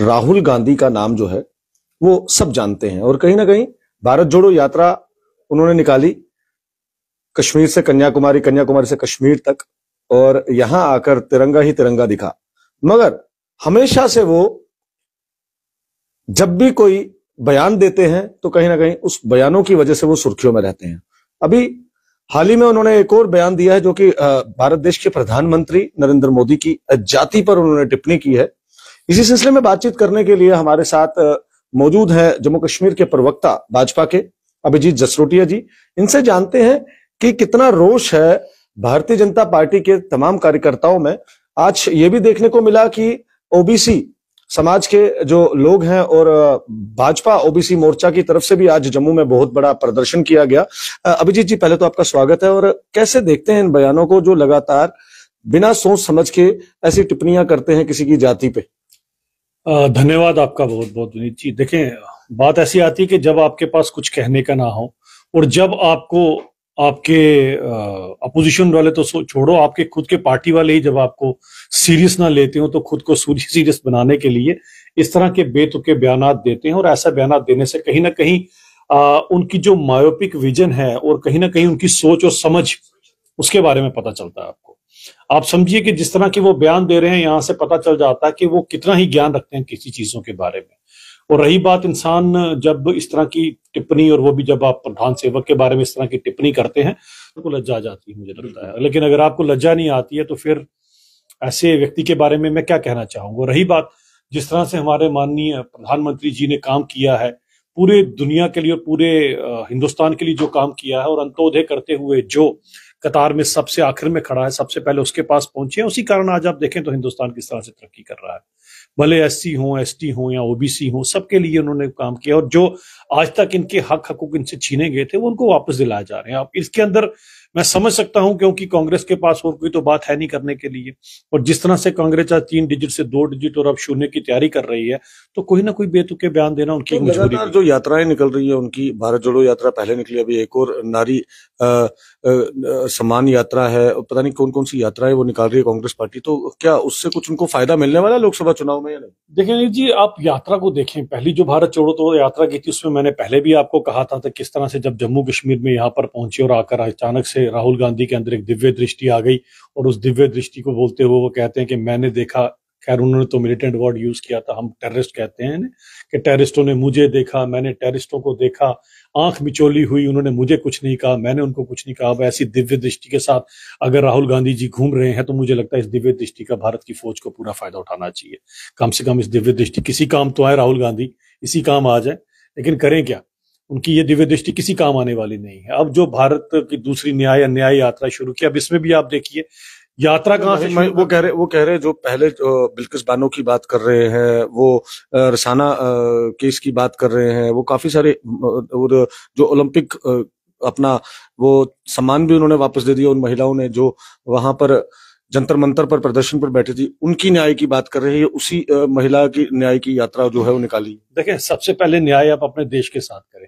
राहुल गांधी का नाम जो है वो सब जानते हैं और कहीं ना कहीं भारत जोड़ो यात्रा उन्होंने निकाली कश्मीर से कन्याकुमारी कन्याकुमारी से कश्मीर तक और यहां आकर तिरंगा ही तिरंगा दिखा मगर हमेशा से वो जब भी कोई बयान देते हैं तो कहीं ना कहीं उस बयानों की वजह से वो सुर्खियों में रहते हैं अभी हाल ही में उन्होंने एक और बयान दिया है जो कि भारत देश के प्रधानमंत्री नरेंद्र मोदी की जाति पर उन्होंने टिप्पणी की है इसी सिलसिले में बातचीत करने के लिए हमारे साथ मौजूद है जम्मू कश्मीर के प्रवक्ता भाजपा के अभिजीत जसरोटिया जी इनसे जानते हैं कि कितना रोष है भारतीय जनता पार्टी के तमाम कार्यकर्ताओं में आज ये भी देखने को मिला कि ओबीसी समाज के जो लोग हैं और भाजपा ओबीसी मोर्चा की तरफ से भी आज जम्मू में बहुत बड़ा प्रदर्शन किया गया अभिजीत जी पहले तो आपका स्वागत है और कैसे देखते हैं इन बयानों को जो लगातार बिना सोच समझ के ऐसी टिप्पणियां करते हैं किसी की जाति पे धन्यवाद आपका बहुत बहुत विनीत जी देखें बात ऐसी आती है कि जब आपके पास कुछ कहने का ना हो और जब आपको आपके अपोजिशन वाले तो छोड़ो आपके खुद के पार्टी वाले ही जब आपको सीरियस ना लेते हो तो खुद को सीरियस बनाने के लिए इस तरह के बेतुके बयान देते हैं और ऐसा बयान देने से कहीं ना कहीं आ, उनकी जो मायोपिक विजन है और कहीं ना कहीं उनकी सोच और समझ उसके बारे में पता चलता है आपको आप समझिए कि जिस तरह के वो बयान दे रहे हैं यहाँ से पता चल जाता है कि वो कितना ही ज्ञान रखते हैं किसी चीजों के बारे में और रही बात इंसान जब इस तरह की टिप्पणी और वो भी जब आप प्रधान सेवक के बारे में इस तरह की टिप्पणी करते हैं तो लज्जा आ जाती है मुझे लगता है लेकिन अगर आपको लज्जा नहीं आती है तो फिर ऐसे व्यक्ति के बारे में मैं क्या कहना चाहूंगा रही बात जिस तरह से हमारे माननीय प्रधानमंत्री जी ने काम किया है पूरे दुनिया के लिए और पूरे हिंदुस्तान के लिए जो काम किया है और अंतोदय करते हुए जो कतार में सबसे आखिर में खड़ा है सबसे पहले उसके पास पहुंचे हैं उसी कारण आज आप देखें तो हिंदुस्तान किस तरह से तरक्की कर रहा है भले एस सी हो एस टी हो या ओबीसी हो सबके लिए उन्होंने काम किया और जो आज तक इनके हक हकूक इनसे छीने गए थे वो उनको वापस दिलाए जा रहे हैं आप इसके अंदर मैं समझ सकता हूं क्योंकि कांग्रेस के पास और कोई तो बात है नहीं करने के लिए और जिस तरह से कांग्रेस आज तीन डिजिट से दो डिजिट और अब शून्य की तैयारी कर रही है तो कोई ना कोई बेतुके बयान देना उनकी तो मजबूरी जो यात्राएं निकल रही है उनकी भारत जोड़ो यात्रा पहले निकली अभी एक और नारी सम्मान यात्रा है पता नहीं कौन कौन सी यात्राएं वो निकाल रही है कांग्रेस पार्टी तो क्या उससे कुछ उनको फायदा मिलने वाला है लोकसभा चुनाव में देखिए नहीं देखिए जी आप यात्रा को देखें पहली जो भारत छोड़ो तो यात्रा की थी उसमें मैंने पहले भी आपको कहा था किस तरह से जब जम्मू कश्मीर में यहाँ पर पहुंचे और आकर अचानक से से राहुल गांधी के अंदर एक दिव्य दृष्टि आ गई और उस दिव्य दृष्टि को बोलते हुए वो कहते हैं कि मैंने देखा खैर उन्होंने तो मिलिटेंट वर्ड यूज किया था हम टेररिस्ट कहते हैं कि टेररिस्टों ने मुझे देखा मैंने टेररिस्टों को देखा आंख मिचोली हुई उन्होंने मुझे कुछ नहीं कहा मैंने उनको कुछ नहीं कहा अब ऐसी दिव्य दृष्टि के साथ अगर राहुल गांधी जी घूम रहे हैं तो मुझे लगता है इस दिव्य दृष्टि का भारत की फौज को पूरा फायदा उठाना चाहिए कम से कम इस दिव्य दृष्टि किसी काम तो आए राहुल गांधी इसी काम आ जाए लेकिन करें क्या उनकी ये दिव्य दृष्टि किसी काम आने वाली नहीं है अब जो भारत की दूसरी न्याय अन्याय यात्रा शुरू की अब इसमें भी आप देखिए यात्रा कहाँ से मैं, वो कह रहे वो कह रहे जो पहले जो बिल्किस बानो की बात कर रहे हैं वो रसाना केस की बात कर रहे हैं वो काफी सारे जो ओलंपिक अपना वो सम्मान भी उन्होंने वापस दे दिया उन महिलाओं ने जो वहां पर जंतर मंतर पर प्रदर्शन पर बैठी थी उनकी न्याय की बात कर रहे हैं उसी महिला की न्याय की यात्रा जो है वो निकाली देखें सबसे पहले न्याय आप अपने देश के साथ करें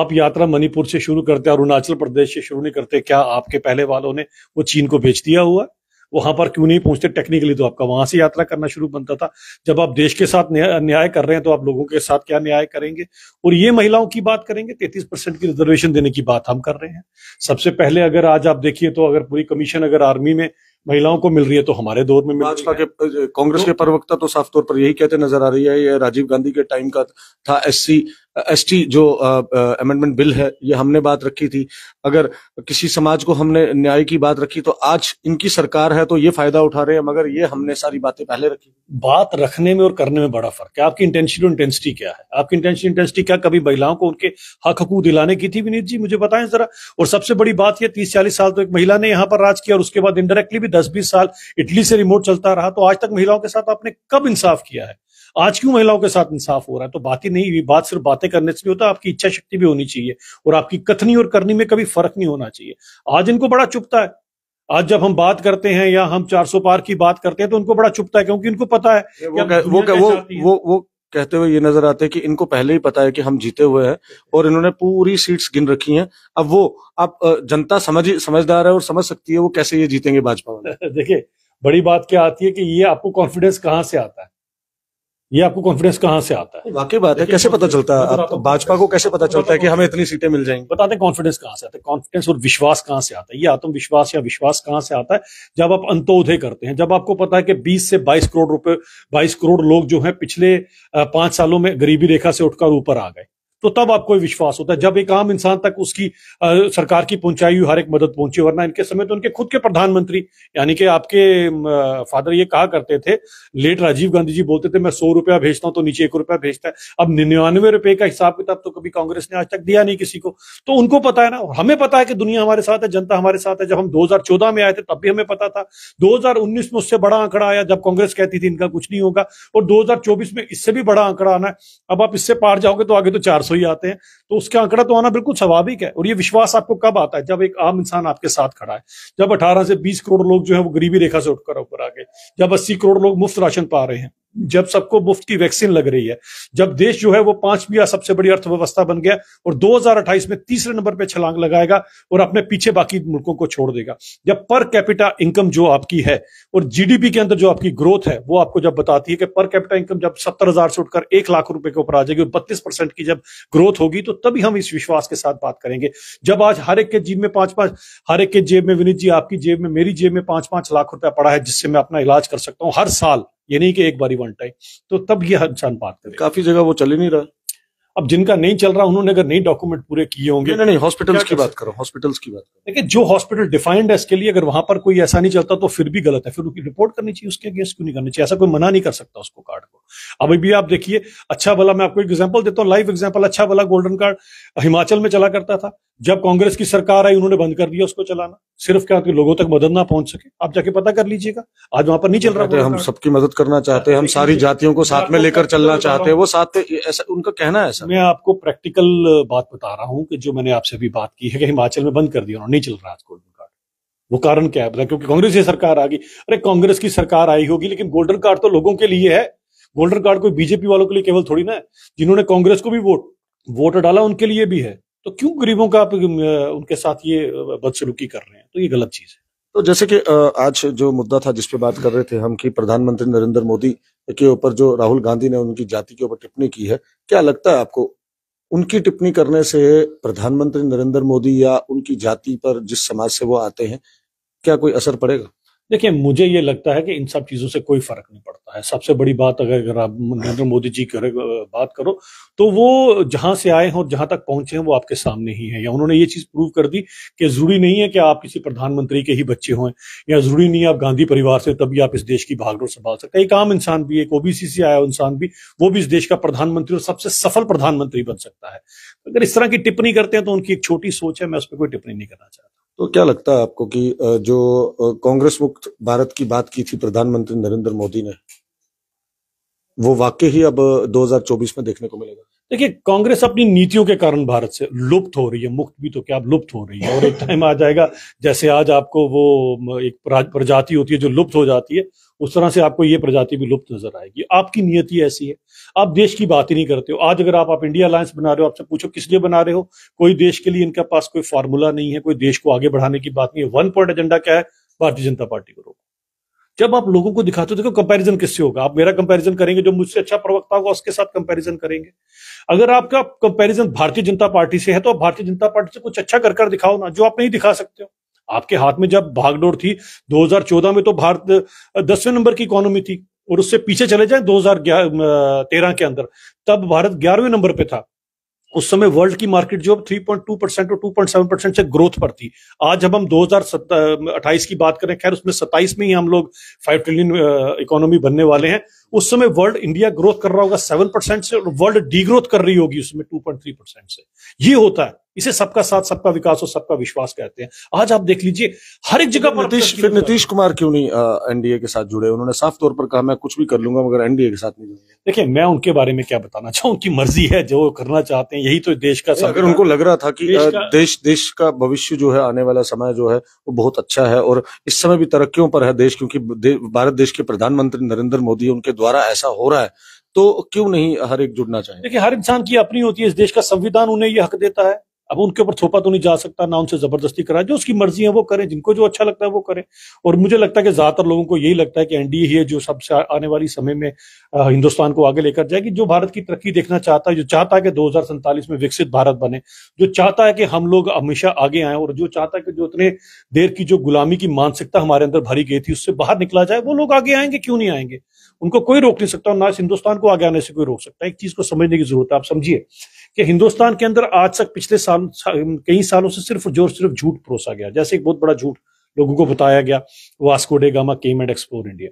आप यात्रा मणिपुर से शुरू करते अरुणाचल प्रदेश से शुरू नहीं करते क्या आपके पहले वालों ने वो चीन को बेच दिया हुआ वहां पर क्यों नहीं पहुंचते टेक्निकली तो आपका वहां से यात्रा करना शुरू बनता था जब आप देश के साथ न्याय कर रहे हैं तो आप लोगों के साथ क्या न्याय करेंगे और ये महिलाओं की बात करेंगे तैतीस परसेंट की रिजर्वेशन देने की बात हम कर रहे हैं सबसे पहले अगर आज आप देखिए तो अगर पूरी कमीशन अगर आर्मी में महिलाओं को मिल रही है तो हमारे दौर में भाजपा के कांग्रेस तो, के प्रवक्ता तो साफ तौर पर यही कहते नजर आ रही है ये राजीव गांधी के टाइम का था एससी एसटी जो अमेंडमेंट बिल है ये हमने बात रखी थी अगर किसी समाज को हमने न्याय की बात रखी तो आज इनकी सरकार है तो ये फायदा उठा रहे हैं मगर ये हमने सारी बातें पहले रखी बात रखने में और करने में बड़ा फर्क है आपकी इंटेंशन इंटेंसिटी क्या है आपकी इंटेंशन इंटेंसिटी क्या कभी महिलाओं को उनके हक हकू दिलाने की थी विनीत जी मुझे बताएं जरा और सबसे बड़ी बात यह तीस चालीस साल तो एक महिला ने यहाँ पर राज किया और उसके बाद इनडायरेक्टली भी दस बीस साल इटली से रिमोट चलता रहा तो आज तक महिलाओं के साथ आपने कब इंसाफ किया है आज क्यों महिलाओं के साथ इंसाफ हो रहा है तो बात ही नहीं हुई बात सिर्फ बातें करने से नहीं होता आपकी इच्छा शक्ति भी होनी चाहिए और आपकी कथनी और करनी में कभी फर्क नहीं होना चाहिए आज इनको बड़ा चुपता है आज जब हम बात करते हैं या हम 400 पार की बात करते हैं तो उनको बड़ा चुपता है क्योंकि इनको पता है वो कह, वो, वो, वो कहते हुए ये नजर आते हैं कि इनको पहले ही पता है कि हम जीते हुए हैं और इन्होंने पूरी सीट्स गिन रखी हैं अब वो आप जनता समझ समझदार है और समझ सकती है वो कैसे ये जीतेंगे भाजपा वाले देखिए बड़ी बात क्या आती है कि ये आपको कॉन्फिडेंस कहाँ से आता है ये आपको कॉन्फिडेंस कहाँ से आता है वाकई बात है कैसे पता चलता है भाजपा को कैसे पता चलता है कि हमें इतनी सीटें मिल जाएंगी बताते हैं कॉन्फिडेंस कहाँ से आता है कॉन्फिडेंस और विश्वास कहाँ से आता है ये आत्मविश्वास या विश्वास कहाँ से आता है जब आप अंतोदय करते हैं जब आपको पता है कि बीस से बाईस करोड़ रुपए बाईस करोड़ लोग जो है पिछले पांच सालों में गरीबी रेखा से उठकर ऊपर आ गए तो तब आपको विश्वास होता है जब एक आम इंसान तक उसकी आ, सरकार की पहुंचाई हुई हर एक मदद पहुंची वरना इनके समय तो उनके खुद के प्रधानमंत्री यानी कि आपके फादर ये कहा करते थे लेट राजीव गांधी जी बोलते थे मैं सौ रुपया भेजता हूं तो नीचे एक रुपया भेजता है अब निन्यानवे रुपए का हिसाब किताब तो कभी कांग्रेस ने आज तक दिया नहीं किसी को तो उनको पता है ना हमें पता है कि दुनिया हमारे साथ है जनता हमारे साथ है जब हम दो में आए थे तब भी हमें पता था दो में उससे बड़ा आंकड़ा आया जब कांग्रेस कहती थी इनका कुछ नहीं होगा और दो में इससे भी बड़ा आंकड़ा आना है अब आप इससे पार जाओगे तो आगे तो चार ही आते हैं तो उसका आंकड़ा तो आना बिल्कुल स्वाभाविक है और ये विश्वास आपको कब आता है जब एक आम इंसान आपके साथ खड़ा है जब अठारह से बीस करोड़ लोग जो है वो गरीबी रेखा से उठकर ऊपर आ गए जब अस्सी करोड़ लोग मुफ्त राशन पा रहे हैं जब सबको मुफ्त की वैक्सीन लग रही है जब देश जो है वो पांचवी या सबसे बड़ी अर्थव्यवस्था बन गया और 2028 में तीसरे नंबर पे छलांग लगाएगा और अपने पीछे बाकी मुल्कों को छोड़ देगा जब पर कैपिटा इनकम जो आपकी है और जीडीपी के अंदर जो आपकी ग्रोथ है वो आपको जब बताती है कि पर कैपिटा इनकम जब सत्तर हजार से उठकर एक लाख रुपए के ऊपर आ जाएगी और बत्तीस परसेंट की जब ग्रोथ होगी तो तभी हम इस विश्वास के साथ बात करेंगे जब आज हर एक के जीब में पांच पांच हर एक के जेब में विनीत जी आपकी जेब में मेरी जेब में पांच पांच लाख रुपया पड़ा है जिससे मैं अपना इलाज कर सकता हूं हर साल ये नहीं कि एक बारी वन टाइम तो तब ये हर इंसान बात करे काफी जगह वो चल ही नहीं रहा अब जिनका नहीं चल रहा उन्होंने अगर नहीं डॉक्यूमेंट पूरे किए होंगे नहीं नहीं हॉस्पिटल की बात करो हॉस्पिटल्स की बात करो देखिए जो हॉस्पिटल डिफाइंड है इसके लिए अगर वहां पर कोई ऐसा नहीं चलता तो फिर भी गलत है फिर उनकी रिपोर्ट करनी चाहिए उसके अगेंस्ट क्यों नहीं करनी चाहिए ऐसा कोई मना नहीं कर सकता उसको कार्ड को अभी भी आप देखिए अच्छा भला मैं आपको एक एग्जाम्पल देता हूँ लाइव एग्जाम्पल अच्छा भला गोल्डन कार्ड हिमाचल में चला करता था जब कांग्रेस की सरकार आई उन्होंने बंद कर दिया उसको चलाना सिर्फ क्या कि लोगों तक मदद ना पहुंच सके आप जाके पता कर लीजिएगा आज वहां पर नहीं चल रहा हम सबकी मदद करना चाहते हैं हम सारी जातियों को साथ में लेकर चलना मतलब चाहते हैं वो साथ में ऐसा उनका कहना है मैं आपको प्रैक्टिकल बात बता रहा हूँ कि जो मैंने आपसे अभी बात की है कि हिमाचल में बंद कर दिया उन्होंने नहीं चल रहा आज गोल्डन कार्ड वो कारण क्या है क्योंकि कांग्रेस की सरकार आ गई अरे कांग्रेस की सरकार आई होगी लेकिन गोल्डन कार्ड तो लोगों के लिए है गोल्डन कार्ड कोई बीजेपी वालों के लिए केवल थोड़ी ना है जिन्होंने कांग्रेस को भी वोट वोट डाला उनके लिए भी है तो क्यों गरीबों का आप उनके साथ ये बदसलूकी कर रहे हैं तो ये गलत चीज़ है तो जैसे कि आज जो मुद्दा था जिसपे बात कर रहे थे हम कि प्रधानमंत्री नरेंद्र मोदी के ऊपर जो राहुल गांधी ने उनकी जाति के ऊपर टिप्पणी की है क्या लगता है आपको उनकी टिप्पणी करने से प्रधानमंत्री नरेंद्र मोदी या उनकी जाति पर जिस समाज से वो आते हैं क्या कोई असर पड़ेगा देखिए मुझे ये लगता है कि इन सब चीज़ों से कोई फर्क नहीं पड़ता है सबसे बड़ी बात अगर आप नरेंद्र मोदी जी की बात करो तो वो जहां से आए हैं और जहां तक पहुंचे हैं वो आपके सामने ही है या उन्होंने ये चीज़ प्रूव कर दी कि जरूरी नहीं है कि आप किसी प्रधानमंत्री के ही बच्चे हों या जरूरी नहीं है आप गांधी परिवार से तभी आप इस देश की भागडोर संभाल सकते हैं एक आम इंसान भी एक ओबीसी से आया इंसान भी वो भी इस देश का प्रधानमंत्री और सबसे सफल प्रधानमंत्री बन सकता है अगर इस तरह की टिप्पणी करते हैं तो उनकी एक छोटी सोच है मैं उस पर कोई टिप्पणी नहीं करना चाहता तो क्या लगता है आपको कि जो कांग्रेस मुक्त भारत की बात की थी प्रधानमंत्री नरेंद्र मोदी ने वो वाकई ही अब 2024 में देखने को मिलेगा देखिए कांग्रेस अपनी नीतियों के कारण भारत से लुप्त हो रही है मुक्त भी तो क्या अब लुप्त हो रही है और एक टाइम आ जाएगा जैसे आज आपको वो एक प्रजाति होती है जो लुप्त हो जाती है उस तरह से आपको ये प्रजाति भी लुप्त नजर आएगी आपकी नियति ऐसी है आप देश की बात ही नहीं करते हो आज अगर आप, आप इंडिया अलायंस बना रहे हो आपसे पूछो किस लिए बना रहे हो कोई देश के लिए इनके पास कोई फार्मूला नहीं है कोई देश को आगे बढ़ाने की बात नहीं है वन पॉइंट एजेंडा क्या है भारतीय जनता पार्टी को रोको जब आप लोगों को दिखाते हो देखो कंपैरिजन किससे होगा आप मेरा कंपैरिजन करेंगे जो मुझसे अच्छा प्रवक्ता होगा उसके साथ कंपैरिजन करेंगे अगर आपका कंपैरिजन भारतीय जनता पार्टी से है तो आप भारतीय जनता पार्टी से कुछ अच्छा कर कर दिखाओ ना जो आप नहीं दिखा सकते हो आपके हाथ में जब भागडोर थी 2014 में तो भारत दसवें नंबर की इकोनॉमी थी और उससे पीछे चले जाए 2013 के अंदर तब भारत ग्यारहवें नंबर पे था उस समय वर्ल्ड की मार्केट जो 3.2 परसेंट और 2.7 परसेंट से ग्रोथ पर थी आज जब हम दो की बात करें खैर उसमें 27 में ही हम लोग 5 ट्रिलियन इकोनॉमी बनने वाले हैं उस समय वर्ल्ड इंडिया ग्रोथ कर रहा होगा 7 परसेंट से और वर्ल्ड डीग्रोथ कर रही होगी उसमें 2.3 परसेंट से ये होता है इसे सबका साथ सबका विकास और सबका विश्वास कहते हैं आज आप देख लीजिए हर एक जगह पर नीतीश फिर नीतीश कुमार क्यों नहीं एनडीए के साथ जुड़े उन्होंने साफ तौर पर कहा मैं कुछ भी कर लूंगा मगर एनडीए के साथ नहीं जुड़ूंगा देखिए मैं उनके बारे में क्या बताना चाहूँ उनकी मर्जी है जो करना चाहते हैं यही तो देश का अगर उनको लग रहा था कि देश देश का भविष्य जो है आने वाला समय जो है वो बहुत अच्छा है और इस समय भी तरक्कियों पर है देश क्योंकि भारत देश के प्रधानमंत्री नरेंद्र मोदी उनके द्वारा ऐसा हो रहा है तो क्यों नहीं हर एक जुड़ना चाहिए देखिए हर इंसान की अपनी होती है इस देश का संविधान उन्हें ये हक देता है अब उनके ऊपर थोपा तो नहीं जा सकता ना उनसे जबरदस्ती करा जो उसकी मर्जी है वो करें जिनको जो अच्छा लगता है वो करें और मुझे लगता है कि ज्यादातर लोगों को यही लगता है कि एनडीए ही है जो सबसे आने वाली समय में हिंदुस्तान को आगे लेकर जाएगी जो भारत की तरक्की देखना चाहता है जो चाहता है कि दो में विकसित भारत बने जो चाहता है कि हम लोग हमेशा आगे आए और जो चाहता है कि जो इतने देर की जो गुलामी की मानसिकता हमारे अंदर भरी गई थी उससे बाहर निकला जाए वो लोग आगे आएंगे क्यों नहीं आएंगे उनको कोई रोक नहीं सकता और ना इस हिंदुस्तान को आगे आने से कोई रोक सकता है एक चीज को समझने की जरूरत है आप समझिए कि हिंदुस्तान के अंदर आज तक पिछले साल कई सालों से सिर्फ जो सिर्फ झूठ परोसा गया जैसे एक बहुत बड़ा झूठ लोगों को बताया गया Vasco Gama came and explore India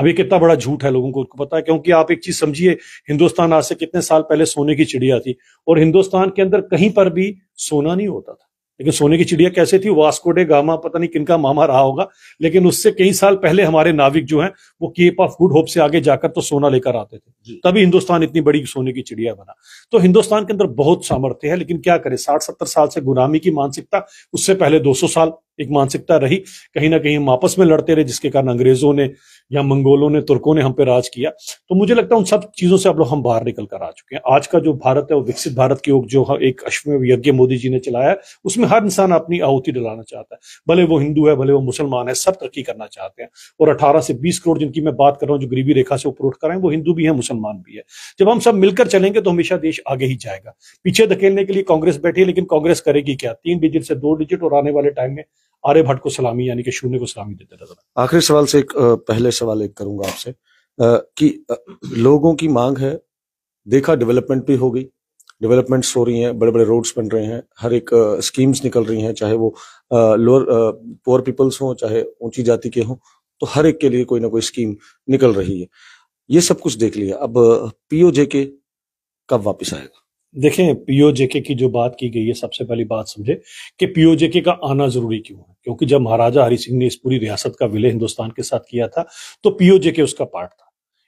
अभी कितना बड़ा झूठ है लोगों को पता है क्योंकि आप एक चीज समझिए हिंदुस्तान आज से कितने साल पहले सोने की चिड़िया थी और हिंदुस्तान के अंदर कहीं पर भी सोना नहीं होता था लेकिन सोने की चिड़िया कैसे थी वास्कोडे गामा पता नहीं किनका मामा रहा होगा लेकिन उससे कई साल पहले हमारे नाविक जो हैं वो केप ऑफ गुड होप से आगे जाकर तो सोना लेकर आते थे तभी हिंदुस्तान इतनी बड़ी सोने की चिड़िया बना तो हिंदुस्तान के अंदर बहुत सामर्थ्य है लेकिन क्या करे साठ सत्तर साल से गुलामी की मानसिकता उससे पहले दो साल एक मानसिकता रही कहीं ना कहीं हम आपस में लड़ते रहे जिसके कारण अंग्रेजों ने या मंगोलों ने तुर्कों ने हम पे राज किया तो मुझे लगता है उन सब चीजों से अब लोग हम बाहर निकल कर आ चुके हैं आज का जो भारत है वो विकसित भारत की ओर जो हाँ, एक अश्व यज्ञ मोदी जी ने चलाया उसमें हर इंसान अपनी आहुति डलाना चाहता है भले वो हिंदू है भले वो मुसलमान है सब तरक्की करना चाहते हैं और अठारह से बीस करोड़ जिनकी मैं बात कर रहा हूँ जो गरीबी रेखा से ऊपर उठ कर वो हिंदू भी है मुसलमान भी है जब हम सब मिलकर चलेंगे तो हमेशा देश आगे ही जाएगा पीछे धकेलने के लिए कांग्रेस बैठी है लेकिन कांग्रेस करेगी क्या तीन डिजिट से दो डिजिट और आने वाले टाइम में आर्य भट्ट को सलामी यानी कि शून्य को सलामी देते नजर आखिरी सवाल से एक पहले सवाल एक करूंगा आपसे कि लोगों की मांग है देखा डेवलपमेंट भी हो गई डेवलपमेंट्स हो रही हैं बड़े बड़े रोड्स बन रहे हैं हर एक स्कीम्स निकल रही हैं चाहे वो लोअर पुअर पीपल्स हों चाहे ऊंची जाति के हों तो हर एक के लिए कोई ना कोई स्कीम निकल रही है ये सब कुछ देख लिया अब पीओजे के कब वापस आएगा देखें पीओजेके की जो बात की गई है सबसे पहली बात समझे कि पीओजेके का आना जरूरी क्यों है क्योंकि जब महाराजा हरि सिंह ने इस पूरी रियासत का विलय हिंदुस्तान के साथ किया था तो पीओजेके उसका पार्ट था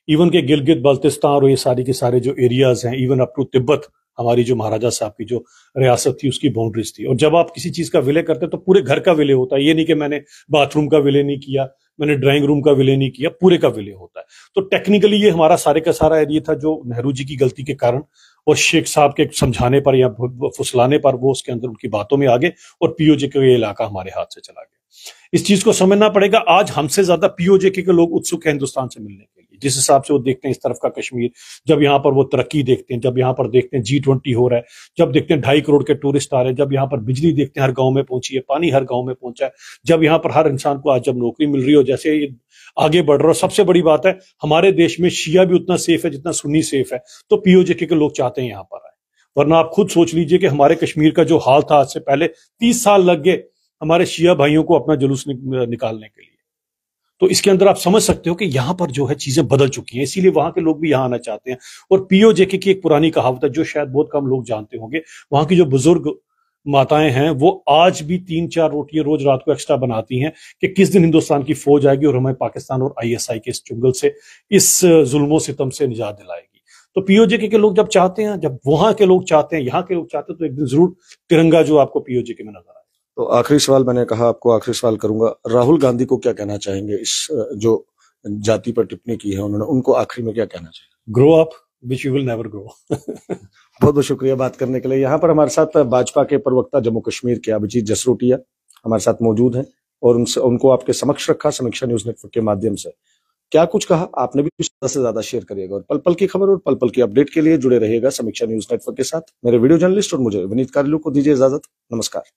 इवन के गिलगित बल्तिस्तान और ये सारी के सारे जो एरियाज हैं इवन अप टू तिब्बत हमारी जो महाराजा साहब की जो रियासत थी उसकी बाउंड्रीज थी और जब आप किसी चीज का विलय करते तो पूरे घर का विलय होता है ये नहीं कि मैंने बाथरूम का विलय नहीं किया मैंने ड्राइंग रूम का विलय नहीं किया पूरे का विलय होता है तो टेक्निकली ये हमारा सारे का सारा एरिया था जो नेहरू जी की गलती के कारण और शेख साहब के समझाने पर या फुसलाने पर वो उसके अंदर उनकी बातों में आ गए और पीओजे का ये इलाका हमारे हाथ से चला गया इस चीज को समझना पड़ेगा आज हमसे ज्यादा पीओजे के लोग उत्सुक है हिंदुस्तान से मिलने के जिस हिसाब से वो देखते हैं इस तरफ का कश्मीर जब यहाँ पर वो तरक्की देखते हैं जब यहाँ पर देखते हैं जी ट्वेंटी हो रहा है जब देखते हैं ढाई करोड़ के टूरिस्ट आ रहे हैं जब यहाँ पर बिजली देखते हैं हर गाँव में पहुंची है पानी हर गाँव में पहुंचा है जब यहाँ पर हर इंसान को आज जब नौकरी मिल रही हो जैसे ये आगे बढ़ रहा है सबसे बड़ी बात है हमारे देश में शिया भी उतना सेफ है जितना सुन्नी सेफ है तो पीओजेके के लोग चाहते हैं यहाँ पर आए वरना आप खुद सोच लीजिए कि हमारे कश्मीर का जो हाल था आज से पहले तीस साल लग गए हमारे शिया भाइयों को अपना जुलूस निकालने के लिए तो इसके अंदर आप समझ सकते हो कि यहां पर जो है चीजें बदल चुकी हैं इसीलिए वहां के लोग भी यहाँ आना चाहते हैं और पीओजेके की एक पुरानी कहावत है जो शायद बहुत कम लोग जानते होंगे वहां की जो बुजुर्ग माताएं हैं वो आज भी तीन चार रोटियां रोज रात को एक्स्ट्रा बनाती हैं कि किस दिन हिंदुस्तान की फौज आएगी और हमें पाकिस्तान और आईएसआई के इस चुंगल से इस जुल्मो सितम से निजात दिलाएगी तो पीओजेके के लोग जब चाहते हैं जब वहां के लोग चाहते हैं यहाँ के लोग चाहते हैं तो एक दिन जरूर तिरंगा जो आपको पीओजेके में नजर आए तो आखिरी सवाल मैंने कहा आपको आखिरी सवाल करूंगा राहुल गांधी को क्या कहना चाहेंगे इस जो जाति पर टिप्पणी की है उन्होंने उनको आखिरी में क्या कहना चाहिए grow up which you will never grow बहुत बहुत शुक्रिया बात करने के लिए यहाँ पर हमारे साथ भाजपा के प्रवक्ता जम्मू कश्मीर के अभिजीत जसरोटिया हमारे साथ मौजूद हैं और उनसे उनको आपके समक्ष रखा समीक्षा न्यूज नेटवर्क के माध्यम से क्या कुछ कहा आपने भी ज्यादा से ज्यादा शेयर करिएगा और पल पल की खबर और पल पल की अपडेट के लिए जुड़े रहेगा समीक्षा न्यूज नेटवर्क के साथ मेरे वीडियो जर्नलिस्ट और मुझे विनीत कार्लू को दीजिए इजाजत नमस्कार